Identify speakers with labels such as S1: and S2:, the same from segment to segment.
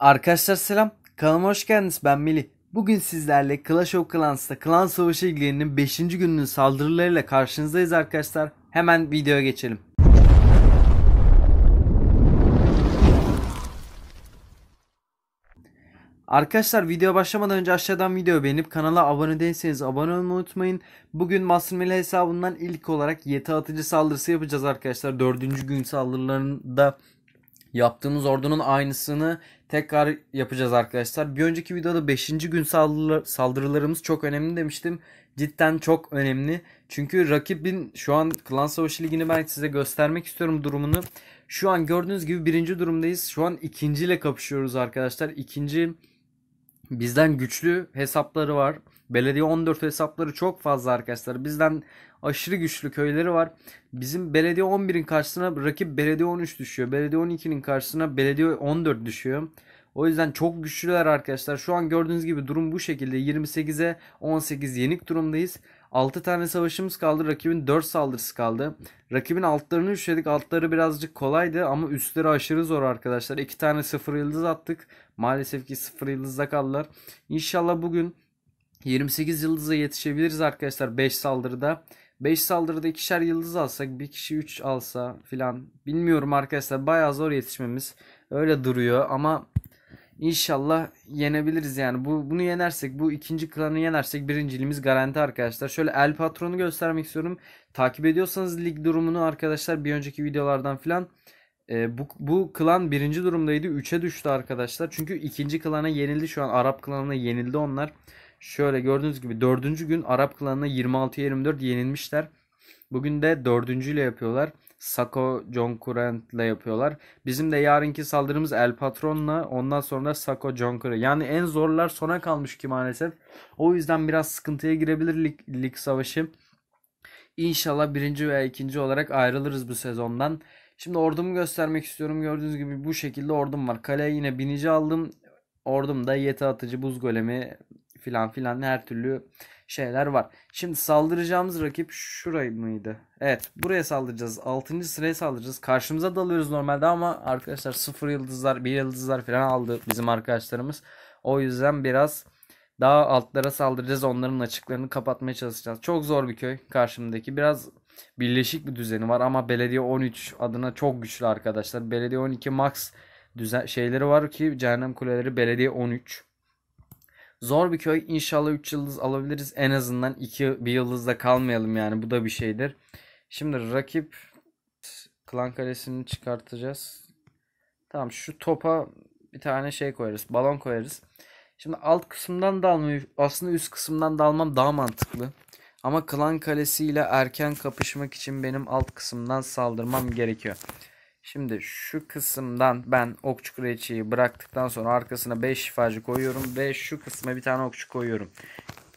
S1: Arkadaşlar selam. Kanalıma hoş geldiniz. Ben Mili Bugün sizlerle Clash of Clans'ta Klan Savaşı ilgilerinin 5. gününün saldırılarıyla karşınızdayız arkadaşlar. Hemen videoya geçelim. Arkadaşlar video başlamadan önce aşağıdan video beğenip kanala abone değilseniz abone olmayı unutmayın. Bugün Master Melee hesabından ilk olarak yeti atıcı saldırısı yapacağız arkadaşlar. 4. gün saldırılarında Yaptığımız ordunun aynısını tekrar yapacağız arkadaşlar. Bir önceki videoda 5. gün saldırılarımız çok önemli demiştim. Cidden çok önemli. Çünkü rakibin şu an Klan Savaşı Ligi'ni ben size göstermek istiyorum durumunu. Şu an gördüğünüz gibi birinci durumdayız. Şu an ikinciyle kapışıyoruz arkadaşlar. İkinci bizden güçlü hesapları var. Belediye 14 hesapları çok fazla arkadaşlar. Bizden aşırı güçlü köyleri var. Bizim belediye 11'in karşısına rakip belediye 13 düşüyor. Belediye 12'nin karşısına belediye 14 düşüyor. O yüzden çok güçlüler arkadaşlar. Şu an gördüğünüz gibi durum bu şekilde. 28'e 18 yenik durumdayız. 6 tane savaşımız kaldı. Rakibin 4 saldırısı kaldı. Rakibin altlarını üçledik. Altları birazcık kolaydı ama üstleri aşırı zor arkadaşlar. 2 tane 0 yıldız attık. Maalesef ki 0 yıldızda kaldılar. İnşallah bugün 28 yıldıza yetişebiliriz arkadaşlar 5 saldırıda. 5 saldırıda ikişer yıldız alsak bir kişi 3 alsa filan bilmiyorum arkadaşlar baya zor yetişmemiz öyle duruyor ama inşallah yenebiliriz yani bu bunu yenersek bu ikinci klanı yenersek birinciliğimiz garanti arkadaşlar şöyle el patronu göstermek istiyorum takip ediyorsanız lig durumunu arkadaşlar bir önceki videolardan filan e, bu, bu klan birinci durumdaydı 3'e düştü arkadaşlar çünkü ikinci klana yenildi şu an Arap klanına yenildi onlar Şöyle gördüğünüz gibi dördüncü gün Arap klanına 26-24 yenilmişler. Bugün de dördüncüyle yapıyorlar. Sako John Current'le yapıyorlar. Bizim de yarınki saldırımız El Patron'la ondan sonra da Sako John Current. Yani en zorlar sona kalmış ki maalesef. O yüzden biraz sıkıntıya girebilir lig, lig savaşı. İnşallah birinci veya ikinci olarak ayrılırız bu sezondan. Şimdi ordumu göstermek istiyorum. Gördüğünüz gibi bu şekilde ordum var. Kaleye yine binici aldım. Ordum da yeti atıcı buz golemi filan filan her türlü şeyler var. Şimdi saldıracağımız rakip şurayı mıydı? Evet buraya saldıracağız. 6. sıraya saldıracağız. Karşımıza dalıyoruz normalde ama arkadaşlar 0 yıldızlar 1 yıldızlar filan aldı bizim arkadaşlarımız. O yüzden biraz daha altlara saldıracağız. Onların açıklarını kapatmaya çalışacağız. Çok zor bir köy karşımdaki. Biraz birleşik bir düzeni var ama belediye 13 adına çok güçlü arkadaşlar. Belediye 12 max düzen şeyleri var ki cehennem kuleleri belediye 13. Zor bir köy. İnşallah 3 yıldız alabiliriz. En azından 2 bir yıldızda kalmayalım yani. Bu da bir şeydir. Şimdi rakip Klan Kalesi'ni çıkartacağız. Tamam şu topa bir tane şey koyarız. Balon koyarız. Şimdi alt kısımdan dalmayı aslında üst kısımdan dalmam daha mantıklı. Ama Klan kalesiyle erken kapışmak için benim alt kısımdan saldırmam gerekiyor. Şimdi şu kısımdan ben okçuk kraliçeyi bıraktıktan sonra arkasına 5 şifacı koyuyorum ve şu kısma bir tane okçu koyuyorum.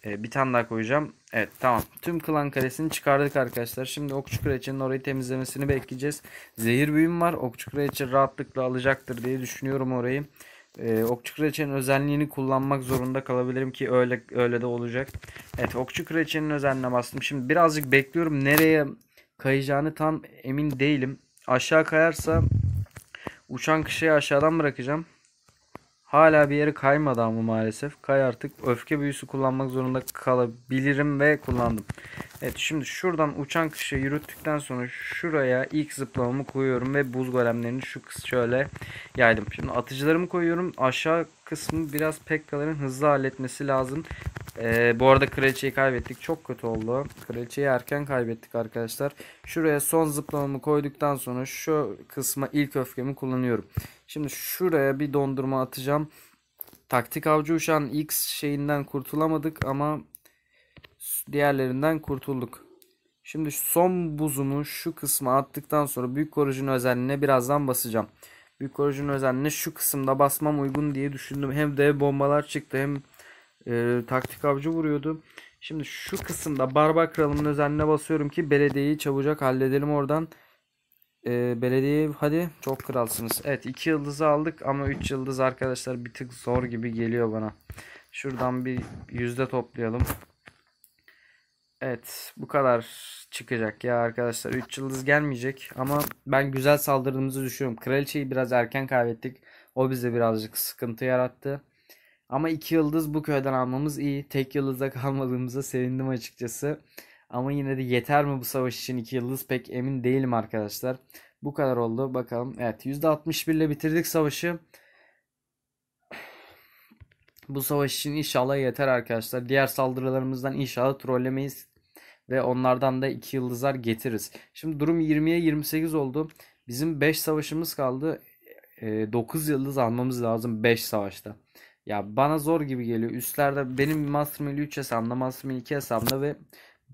S1: Ee, bir tane daha koyacağım. Evet tamam. Tüm klan kalesini çıkardık arkadaşlar. Şimdi okçuk reçenin orayı temizlemesini bekleyeceğiz. Zehir büyüm var. Okçuk kraliçe rahatlıkla alacaktır diye düşünüyorum orayı. Ee, okçu kraliçenin özelliğini kullanmak zorunda kalabilirim ki öyle öyle de olacak. Evet okçuk reçenin özelliğine bastım. Şimdi birazcık bekliyorum. Nereye kayacağını tam emin değilim. Aşağı kayarsa uçan kişiyi aşağıdan bırakacağım. Hala bir yeri kaymadı ama maalesef. Kay artık öfke büyüsü kullanmak zorunda kalabilirim ve kullandım. Evet şimdi şuradan uçan kışı yürüttükten sonra şuraya ilk zıplamamı koyuyorum ve buz golemlerini şu kız şöyle yaydım. Şimdi atıcılarımı koyuyorum. Aşağı kısmı biraz Pekka'ların hızlı halletmesi lazım. Ee, bu arada kraliçeyi kaybettik. Çok kötü oldu. Kraliçeyi erken kaybettik arkadaşlar. Şuraya son zıplamamı koyduktan sonra şu kısma ilk öfkemi kullanıyorum. Şimdi şuraya bir dondurma atacağım. Taktik avcı uçan X şeyinden kurtulamadık ama diğerlerinden kurtulduk. Şimdi son buzumu şu kısma attıktan sonra büyük korujun özelliğine birazdan basacağım. Büyük korujun özelliğine şu kısımda basmam uygun diye düşündüm. Hem dev bombalar çıktı hem e, taktik avcı vuruyordu. Şimdi şu kısımda barbar kralımın özelliğine basıyorum ki belediyeyi çabucak halledelim oradan. E, belediye hadi çok kralsınız. Evet 2 yıldızı aldık ama 3 yıldız arkadaşlar bir tık zor gibi geliyor bana. Şuradan bir yüzde toplayalım. Evet bu kadar çıkacak ya arkadaşlar. 3 yıldız gelmeyecek ama ben güzel saldırdığımızı düşünüyorum. Kraliçeyi biraz erken kaybettik. O bize birazcık sıkıntı yarattı. Ama 2 yıldız bu köyden almamız iyi. Tek yıldızda kalmadığımıza sevindim açıkçası. Ama yine de yeter mi bu savaş için 2 yıldız pek emin değilim arkadaşlar. Bu kadar oldu. Bakalım. Evet %61 ile bitirdik savaşı. Bu savaş için inşallah yeter arkadaşlar. Diğer saldırılarımızdan inşallah trollemeyiz. Ve onlardan da 2 yıldızlar getiririz. Şimdi durum 20'ye 28 oldu. Bizim 5 savaşımız kaldı. 9 ee, yıldız almamız lazım 5 savaşta. Ya bana zor gibi geliyor. Üstlerde benim Master Mill 3 hesabımda, Master Mill 2 hesabımda ve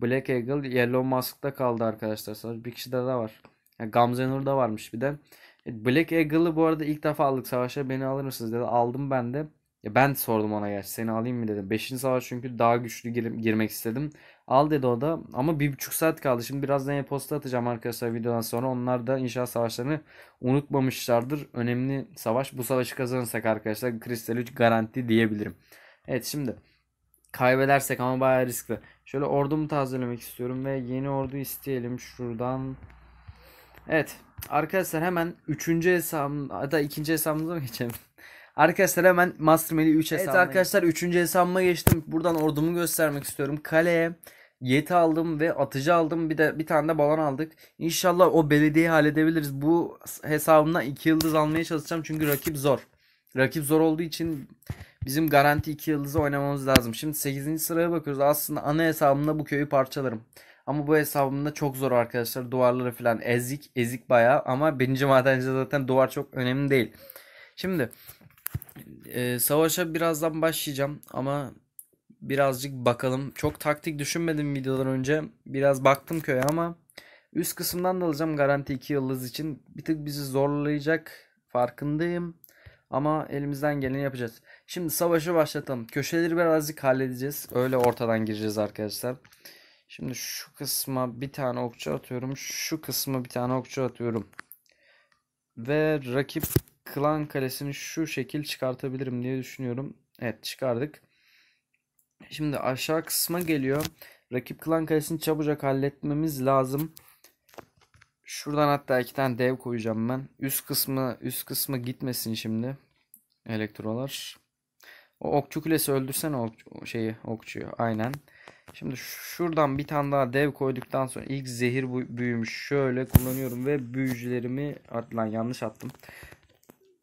S1: Black Eagle Yellow Mask'ta kaldı arkadaşlar. Sadece bir kişi de daha var. Yani Gamze Nur da varmış bir de. E, Black Eagle'ı bu arada ilk defa aldık savaşa beni alır mısınız dedi. Aldım ben de. Ya ben sordum ona gerçi seni alayım mı dedim. Beşinci savaş çünkü daha güçlü gir girmek istedim. Al dedi o da ama bir buçuk saat kaldı. Şimdi birazdan e-posta atacağım arkadaşlar videodan sonra. Onlar da inşaat savaşlarını unutmamışlardır. Önemli savaş bu savaşı kazanırsak arkadaşlar Kristal 3 garanti diyebilirim. Evet şimdi Kaybedersek ama bayağı riskli. Şöyle ordumu tazelemek istiyorum ve yeni ordu isteyelim şuradan. Evet. Arkadaşlar hemen 3. hesabım hatta 2. hesabımıza mı geçelim? Arkadaşlar hemen Master Melee 3 hesabına Evet arkadaşlar 3. hesabıma geçtim. Buradan ordumu göstermek istiyorum. Kaleye yeti aldım ve atıcı aldım. Bir de bir tane de balon aldık. İnşallah o belediyeyi halledebiliriz. Bu hesabımdan 2 yıldız almaya çalışacağım. Çünkü rakip zor. Rakip zor olduğu için bizim garanti 2 yıldızı oynamamız lazım. Şimdi 8. sıraya bakıyoruz. Aslında ana hesabımda bu köyü parçalarım. Ama bu hesabımda çok zor arkadaşlar. Duvarları falan ezik ezik bayağı ama 1. madenci zaten duvar çok önemli değil. Şimdi e, savaşa birazdan başlayacağım ama birazcık bakalım. Çok taktik düşünmedim videodan önce. Biraz baktım köye ama üst kısımdan da alacağım garanti 2 yıldız için. Bir tık bizi zorlayacak farkındayım. Ama elimizden geleni yapacağız. Şimdi savaşı başlatalım. Köşeleri birazcık halledeceğiz. Öyle ortadan gireceğiz arkadaşlar. Şimdi şu kısma bir tane okçu atıyorum. Şu kısma bir tane okçu atıyorum. Ve rakip klan kalesini şu şekil çıkartabilirim diye düşünüyorum. Evet çıkardık. Şimdi aşağı kısma geliyor. Rakip klan kalesini çabucak halletmemiz lazım. Şuradan hatta iki tane dev koyacağım ben. Üst kısmı üst kısmı gitmesin şimdi. Elektrolar. O okçu kulesi öldürsene ok şeyi okçuyu. Aynen. Şimdi şuradan bir tane daha dev koyduktan sonra ilk zehir büyümüş. Şöyle kullanıyorum ve büyücülerimi lan yanlış attım.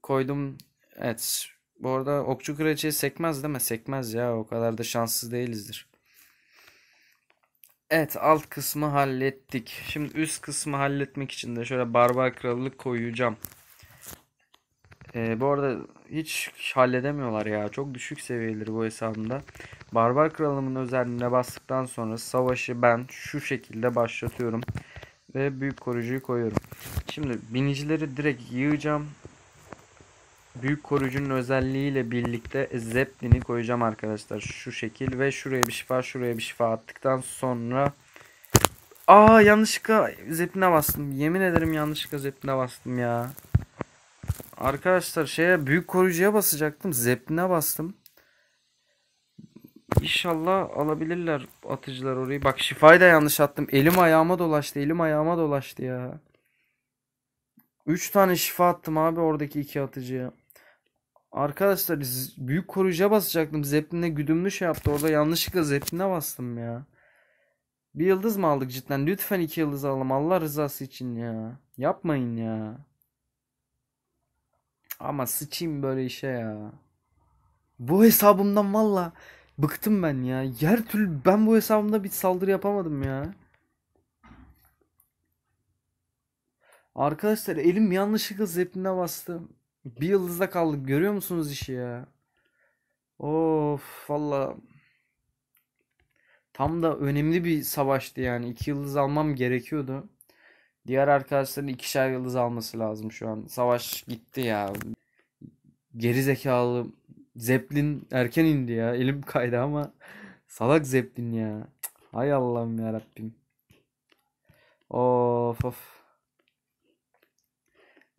S1: Koydum. Evet. Bu arada okçu kraliçeyi sekmez değil mi? Sekmez ya. O kadar da şanssız değilizdir. Evet alt kısmı hallettik. Şimdi üst kısmı halletmek için de şöyle barbar kralılık koyacağım. Ee, bu arada hiç halledemiyorlar ya. Çok düşük seviyeleri bu hesabında. Barbar kralımın özelliğine bastıktan sonra savaşı ben şu şekilde başlatıyorum. Ve büyük koruyucuyu koyuyorum. Şimdi binicileri direkt yığacağım büyük koruyucunun özelliğiyle birlikte Zeppelin'i koyacağım arkadaşlar. Şu şekil ve şuraya bir şifa şuraya bir şifa attıktan sonra Aa yanlışlıkla Zeppelin'e bastım. Yemin ederim yanlışlıkla Zeppelin'e bastım ya. Arkadaşlar şeye büyük koruyucuya basacaktım. Zeppelin'e bastım. İnşallah alabilirler atıcılar orayı. Bak şifayı da yanlış attım. Elim ayağıma dolaştı. Elim ayağıma dolaştı ya. 3 tane şifa attım abi oradaki iki atıcıya. Arkadaşlar büyük koruyucuya basacaktım. Zeppelin'e güdümlü şey yaptı. Orada yanlışlıkla Zeppelin'e bastım ya. Bir yıldız mı aldık cidden? Lütfen iki yıldız alalım. Allah rızası için ya. Yapmayın ya. Ama sıçayım böyle işe ya. Bu hesabımdan valla bıktım ben ya. Yer türlü ben bu hesabımda bir saldırı yapamadım ya. Arkadaşlar elim yanlışlıkla zepline bastı. Bir yıldızda kaldık. Görüyor musunuz işi ya? Of valla. Tam da önemli bir savaştı yani. iki yıldız almam gerekiyordu. Diğer arkadaşların ikişer yıldız alması lazım şu an. Savaş gitti ya. Geri zekalı Zeplin erken indi ya. Elim kaydı ama salak Zeplin ya. Hay Allah'ım ya Rabbim. Of of.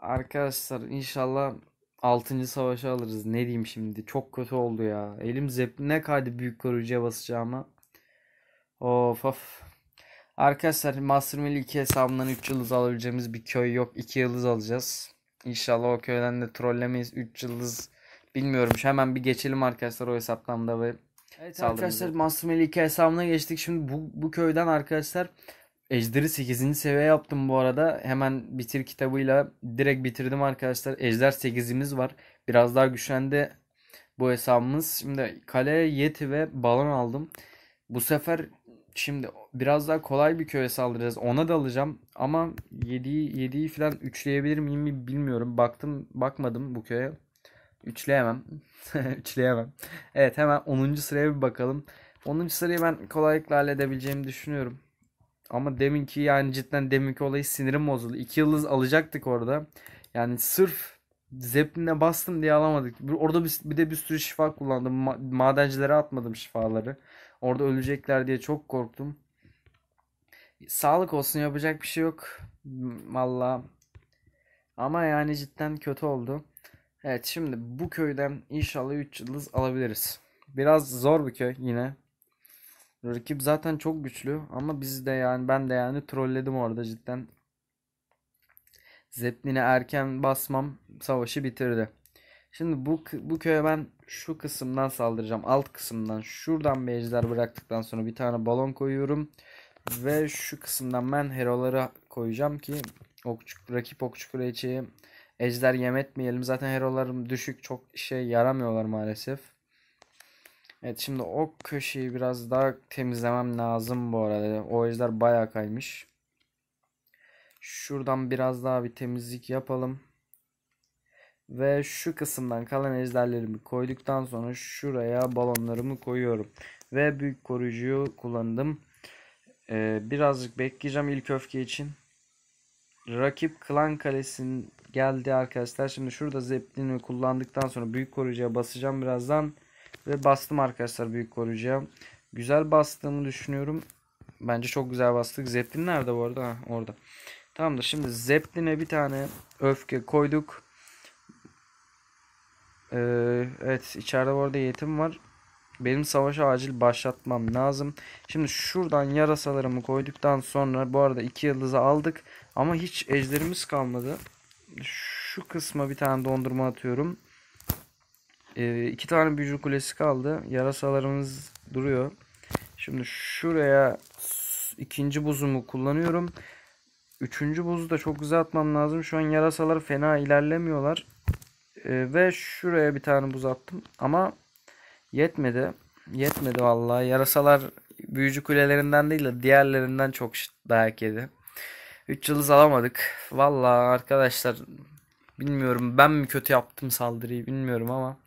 S1: Arkadaşlar inşallah 6. savaşı alırız. Ne diyeyim şimdi? Çok kötü oldu ya. Elim zepline kaydı büyük koruyucuya basacağıma. Of of. Arkadaşlar Master Mill 2 hesabından 3 yıldız alabileceğimiz bir köy yok. 2 yıldız alacağız. İnşallah o köyden de trollemeyiz. 3 yıldız bilmiyorum. Hemen bir geçelim arkadaşlar o hesaptan da ve Evet arkadaşlar Master Mill 2 hesabına geçtik. Şimdi bu, bu köyden arkadaşlar Ejder'i 8. seviye yaptım bu arada. Hemen bitir kitabıyla direkt bitirdim arkadaşlar. Ejder 8'imiz var. Biraz daha güçlendi bu hesabımız. Şimdi kale, yeti ve balon aldım. Bu sefer şimdi biraz daha kolay bir köye saldıracağız. Ona da alacağım ama 7'yi 7'yi falan üçleyebilir miyim bilmiyorum. Baktım bakmadım bu köye. Üçleyemem. üçleyemem. Evet hemen 10. sıraya bir bakalım. 10. sırayı ben kolaylıkla halledebileceğimi düşünüyorum. Ama deminki yani cidden deminki olayı sinirim bozuldu. 2 yıldız alacaktık orada. Yani sırf Zeppelin'e bastım diye alamadık. Orada bir, bir de bir sürü şifa kullandım. madencilere atmadım şifaları. Orada ölecekler diye çok korktum. Sağlık olsun yapacak bir şey yok. Valla. Ama yani cidden kötü oldu. Evet şimdi bu köyden inşallah 3 yıldız alabiliriz. Biraz zor bir köy yine. Rakip zaten çok güçlü ama biz de yani ben de yani trolledim orada cidden. Zeppelin'e erken basmam savaşı bitirdi. Şimdi bu, bu köye ben şu kısımdan saldıracağım. Alt kısımdan. Şuradan bir bıraktıktan sonra bir tane balon koyuyorum. Ve şu kısımdan ben herolara koyacağım ki okçuk, rakip okçu kuleçeyi ejder yem etmeyelim. Zaten herolarım düşük çok şey yaramıyorlar maalesef. Evet şimdi o köşeyi biraz daha temizlemem lazım bu arada. O ejder baya kaymış. Şuradan biraz daha bir temizlik yapalım. Ve şu kısımdan kalan ejderlerimi koyduktan sonra şuraya balonlarımı koyuyorum. Ve büyük koruyucuyu kullandım. Ee, birazcık bekleyeceğim ilk öfke için. Rakip klan kalesinin geldi arkadaşlar. Şimdi şurada zeplinimi kullandıktan sonra büyük koruyucuya basacağım birazdan. Ve bastım arkadaşlar büyük koruyacağım. Güzel bastığımı düşünüyorum. Bence çok güzel bastık. Zeppelin nerede bu arada? Ha, orada. Tamamdır. Şimdi Zeppelin'e bir tane öfke koyduk. Ee, evet içeride bu arada yetim var. Benim savaşı acil başlatmam lazım. Şimdi şuradan yarasalarımı koyduktan sonra bu arada iki yıldızı aldık. Ama hiç ejderimiz kalmadı. Şu kısma bir tane dondurma atıyorum. E, iki tane büyücü kulesi kaldı. Yarasalarımız duruyor. Şimdi şuraya ikinci buzumu kullanıyorum. Üçüncü buzu da çok güzel atmam lazım. Şu an yarasalar fena ilerlemiyorlar. E, ve şuraya bir tane buz attım. Ama yetmedi. Yetmedi vallahi. Yarasalar büyücü kulelerinden değil de diğerlerinden çok dayak yedi. Üç yıldız alamadık. Valla arkadaşlar bilmiyorum ben mi kötü yaptım saldırıyı bilmiyorum ama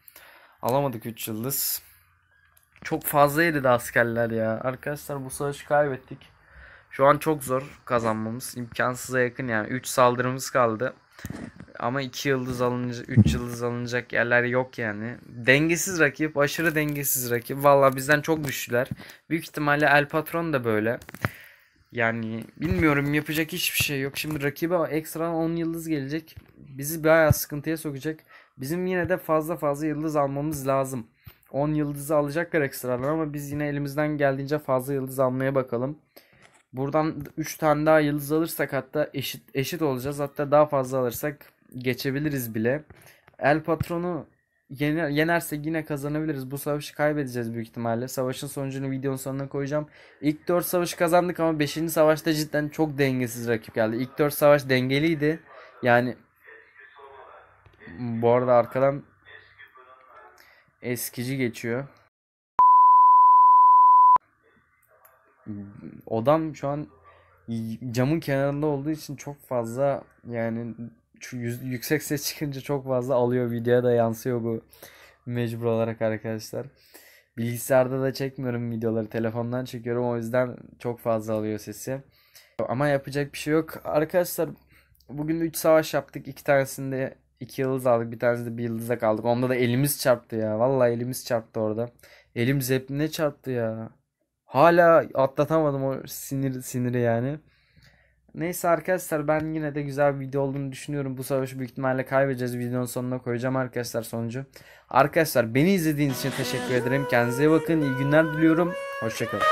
S1: Alamadık 3 yıldız. Çok fazla yedi de askerler ya. Arkadaşlar bu savaşı kaybettik. Şu an çok zor kazanmamız. imkansıza yakın yani. 3 saldırımız kaldı. Ama 2 yıldız alınca 3 yıldız alınacak yerler yok yani. Dengesiz rakip, aşırı dengesiz rakip. Valla bizden çok güçlüler. Büyük ihtimalle El Patron da böyle. Yani bilmiyorum yapacak hiçbir şey yok. Şimdi rakibe ekstra 10 yıldız gelecek. Bizi bayağı sıkıntıya sokacak. Bizim yine de fazla fazla yıldız almamız lazım. 10 yıldızı alacaklar ekstradan ama biz yine elimizden geldiğince fazla yıldız almaya bakalım. Buradan 3 tane daha yıldız alırsak hatta eşit eşit olacağız. Hatta daha fazla alırsak geçebiliriz bile. El Patron'u yener, yenersek yine kazanabiliriz. Bu savaşı kaybedeceğiz büyük ihtimalle. Savaşın sonucunu videonun sonuna koyacağım. İlk 4 savaşı kazandık ama 5. savaşta cidden çok dengesiz rakip geldi. İlk 4 savaş dengeliydi. Yani bu arada arkadan eskici geçiyor. Odam şu an camın kenarında olduğu için çok fazla yani yüksek ses çıkınca çok fazla alıyor videoya da yansıyor bu mecbur olarak arkadaşlar. Bilgisayarda da çekmiyorum videoları telefondan çekiyorum o yüzden çok fazla alıyor sesi. Ama yapacak bir şey yok. Arkadaşlar bugün 3 savaş yaptık. 2 tanesinde iki yıldız aldık. Bir tanesi de bir yıldıza kaldık. Onda da elimiz çarptı ya. Vallahi elimiz çarptı orada. Elim zepline çarptı ya. Hala atlatamadım o sinir siniri yani. Neyse arkadaşlar ben yine de güzel bir video olduğunu düşünüyorum. Bu savaşı büyük ihtimalle kaybedeceğiz. Videonun sonuna koyacağım arkadaşlar sonucu. Arkadaşlar beni izlediğiniz için teşekkür ederim. Kendinize bakın. İyi günler diliyorum. Hoşçakalın.